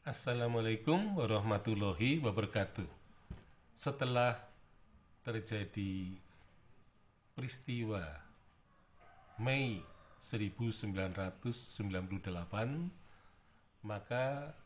Assalamualaikum warahmatullahi wabarakatuh. Setelah terjadi peristiwa Mei 1998, maka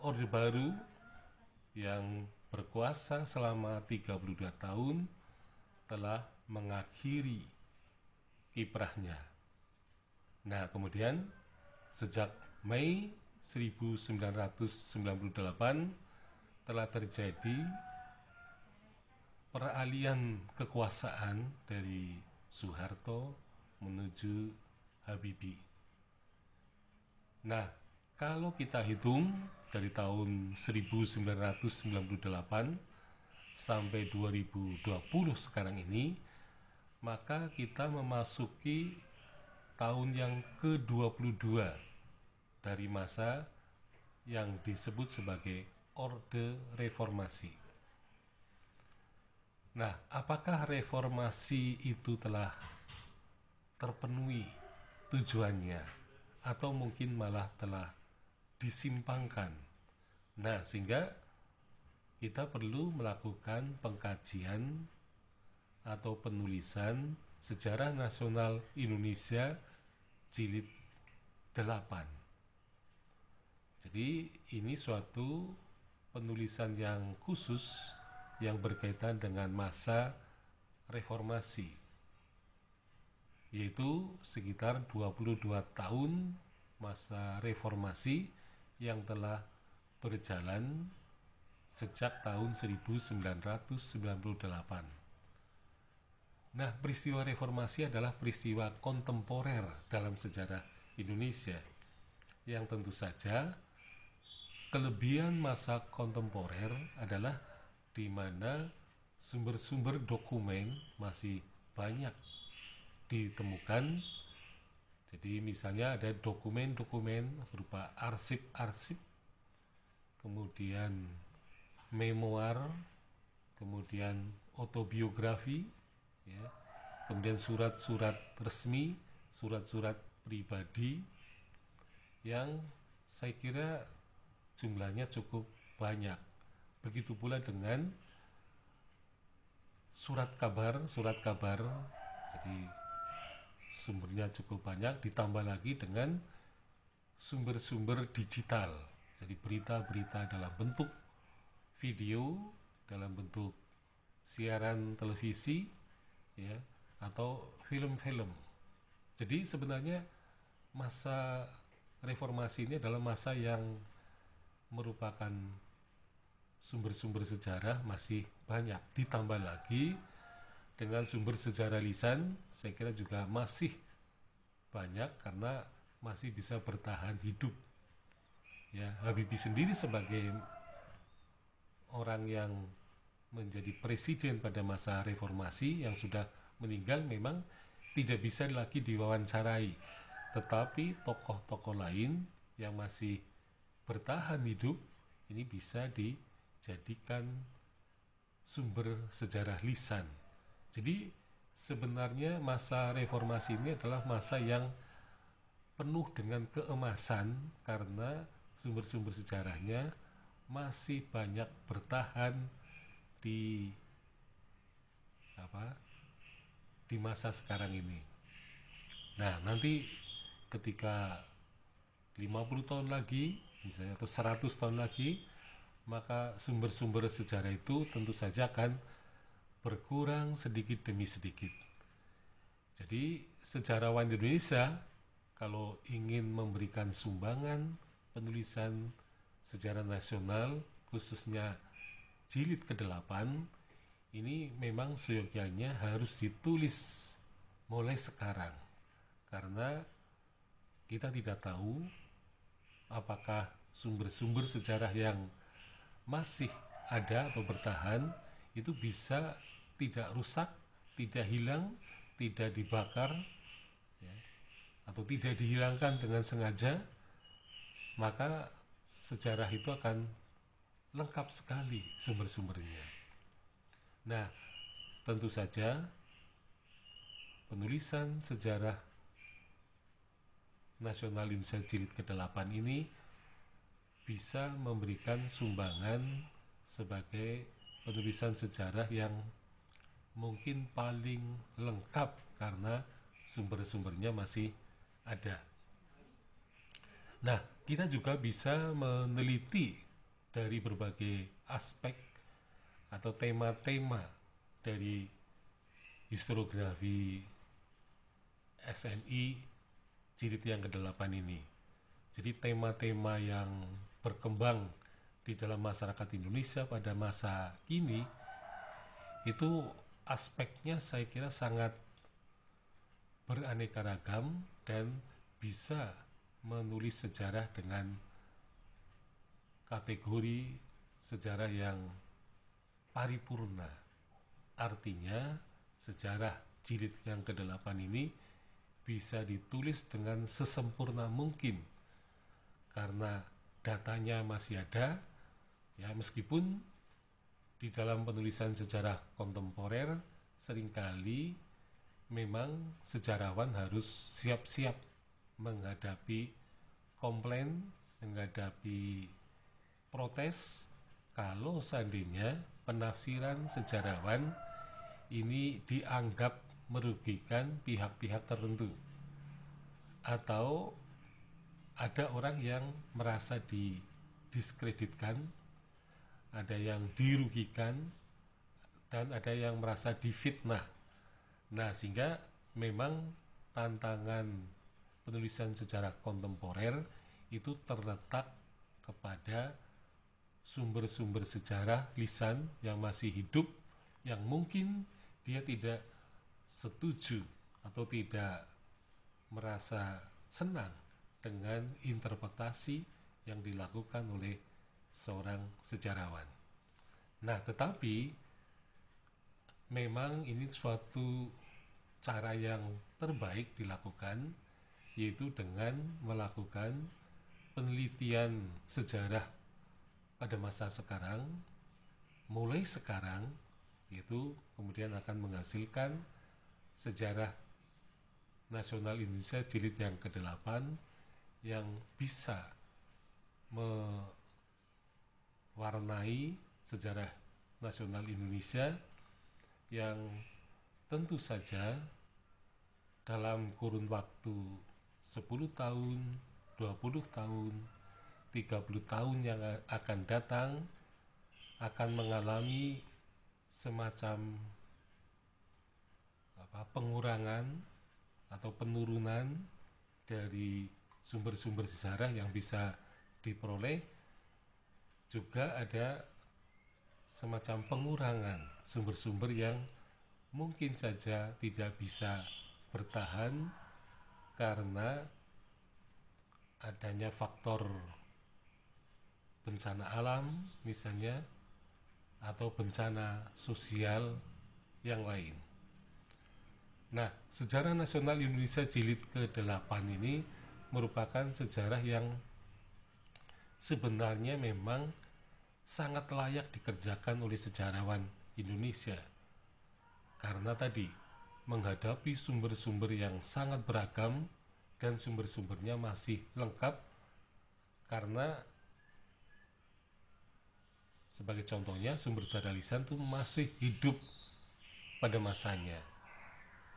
Orde Baru yang berkuasa selama 32 tahun telah mengakhiri kiprahnya. Nah, kemudian sejak Mei 1998 telah terjadi peralihan kekuasaan dari Soeharto menuju Habibie. Nah, kalau kita hitung dari tahun 1998 sampai 2020 sekarang ini, maka kita memasuki tahun yang ke-22 dari masa yang disebut sebagai Orde Reformasi. Nah, apakah reformasi itu telah terpenuhi tujuannya atau mungkin malah telah disimpangkan? Nah, sehingga kita perlu melakukan pengkajian atau penulisan Sejarah Nasional Indonesia jilid 8 jadi ini suatu penulisan yang khusus yang berkaitan dengan masa reformasi yaitu sekitar 22 tahun masa reformasi yang telah berjalan sejak tahun 1998. Nah, peristiwa reformasi adalah peristiwa kontemporer dalam sejarah Indonesia yang tentu saja kelebihan masa kontemporer adalah di mana sumber-sumber dokumen masih banyak ditemukan. Jadi misalnya ada dokumen-dokumen berupa arsip-arsip, kemudian memoir, kemudian autobiografi, ya, kemudian surat-surat resmi, surat-surat pribadi yang saya kira jumlahnya cukup banyak. Begitu pula dengan surat kabar, surat kabar jadi sumbernya cukup banyak ditambah lagi dengan sumber-sumber digital. Jadi berita-berita dalam bentuk video, dalam bentuk siaran televisi ya atau film-film. Jadi sebenarnya masa reformasi ini adalah masa yang merupakan sumber-sumber sejarah masih banyak. Ditambah lagi dengan sumber sejarah lisan, saya kira juga masih banyak karena masih bisa bertahan hidup. Ya, Habibie sendiri sebagai orang yang menjadi presiden pada masa reformasi yang sudah meninggal memang tidak bisa lagi diwawancarai. Tetapi tokoh-tokoh lain yang masih bertahan hidup ini bisa dijadikan sumber sejarah lisan. Jadi sebenarnya masa reformasi ini adalah masa yang penuh dengan keemasan karena sumber-sumber sejarahnya masih banyak bertahan di apa di masa sekarang ini. Nah, nanti ketika 50 tahun lagi misalnya atau 100 tahun lagi maka sumber-sumber sejarah itu tentu saja akan berkurang sedikit demi sedikit. Jadi sejarawan di Indonesia kalau ingin memberikan sumbangan penulisan sejarah nasional khususnya jilid ke-8 ini memang seyogianya harus ditulis mulai sekarang karena kita tidak tahu apakah sumber-sumber sejarah yang masih ada atau bertahan itu bisa tidak rusak, tidak hilang, tidak dibakar, ya, atau tidak dihilangkan dengan sengaja, maka sejarah itu akan lengkap sekali sumber-sumbernya. Nah, tentu saja penulisan sejarah Nasional Indonesia Jilid ke-8 ini bisa memberikan sumbangan sebagai penulisan sejarah yang mungkin paling lengkap karena sumber-sumbernya masih ada. Nah, kita juga bisa meneliti dari berbagai aspek atau tema-tema dari historiografi SNI jilid yang ke-8 ini. Jadi tema-tema yang berkembang di dalam masyarakat Indonesia pada masa kini itu aspeknya saya kira sangat beraneka ragam dan bisa menulis sejarah dengan kategori sejarah yang paripurna. Artinya sejarah jilid yang ke-8 ini bisa ditulis dengan sesempurna mungkin karena datanya masih ada ya meskipun di dalam penulisan sejarah kontemporer seringkali memang sejarawan harus siap-siap menghadapi komplain, menghadapi protes kalau seandainya penafsiran sejarawan ini dianggap merugikan pihak-pihak tertentu atau ada orang yang merasa didiskreditkan ada yang dirugikan dan ada yang merasa difitnah nah sehingga memang tantangan penulisan sejarah kontemporer itu terletak kepada sumber-sumber sejarah lisan yang masih hidup yang mungkin dia tidak setuju atau tidak merasa senang dengan interpretasi yang dilakukan oleh seorang sejarawan. Nah, tetapi memang ini suatu cara yang terbaik dilakukan yaitu dengan melakukan penelitian sejarah pada masa sekarang mulai sekarang itu kemudian akan menghasilkan Sejarah Nasional Indonesia jilid yang ke-8 yang bisa mewarnai sejarah nasional Indonesia yang tentu saja dalam kurun waktu 10 tahun, 20 tahun, 30 tahun yang akan datang akan mengalami semacam apa pengurangan atau penurunan dari sumber-sumber sejarah yang bisa diperoleh juga ada semacam pengurangan sumber-sumber yang mungkin saja tidak bisa bertahan karena adanya faktor bencana alam misalnya atau bencana sosial yang lain. Nah, sejarah nasional Indonesia jilid ke-8 ini merupakan sejarah yang sebenarnya memang sangat layak dikerjakan oleh sejarawan Indonesia. Karena tadi menghadapi sumber-sumber yang sangat beragam dan sumber-sumbernya masih lengkap karena sebagai contohnya sumber sejarah lisan itu masih hidup pada masanya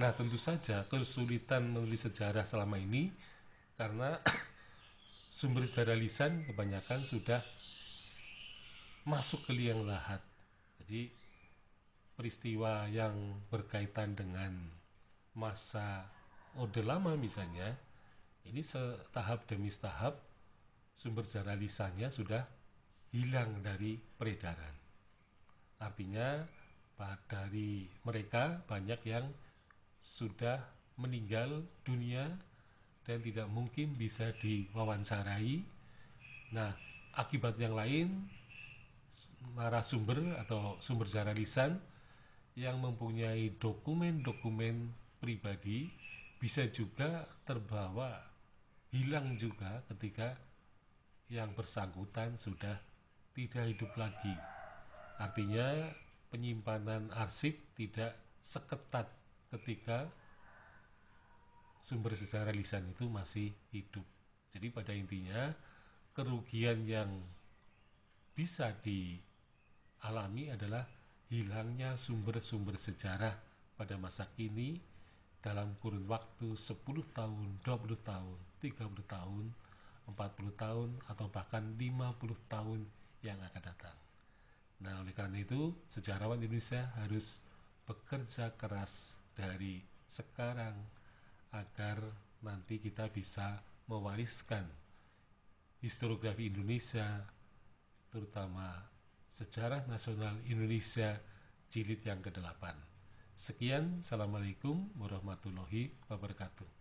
Nah, tentu saja kesulitan menulis sejarah selama ini karena sumber sejarah lisan kebanyakan sudah masuk ke liang lahat. Jadi peristiwa yang berkaitan dengan masa Orde Lama misalnya, ini setahap demi setahap sumber sejarah lisannya sudah hilang dari peredaran. Artinya dari mereka banyak yang sudah meninggal dunia dan tidak mungkin bisa diwawancarai. Nah, akibat yang lain narasumber atau sumber secara lisan yang mempunyai dokumen-dokumen pribadi bisa juga terbawa hilang juga ketika yang bersangkutan sudah tidak hidup lagi. Artinya penyimpanan arsip tidak seketat ketika sumber secara lisan itu masih hidup. Jadi pada intinya kerugian yang bisa dialami adalah hilangnya sumber-sumber sejarah pada masa kini dalam kurun waktu 10 tahun, 20 tahun, 30 tahun, 40 tahun, atau bahkan 50 tahun yang akan datang. Nah, oleh karena itu, sejarawan Indonesia harus bekerja keras dari sekarang agar nanti kita bisa mewariskan historiografi Indonesia terutama sejarah nasional Indonesia jilid yang ke-8. Sekian, Assalamualaikum warahmatullahi wabarakatuh.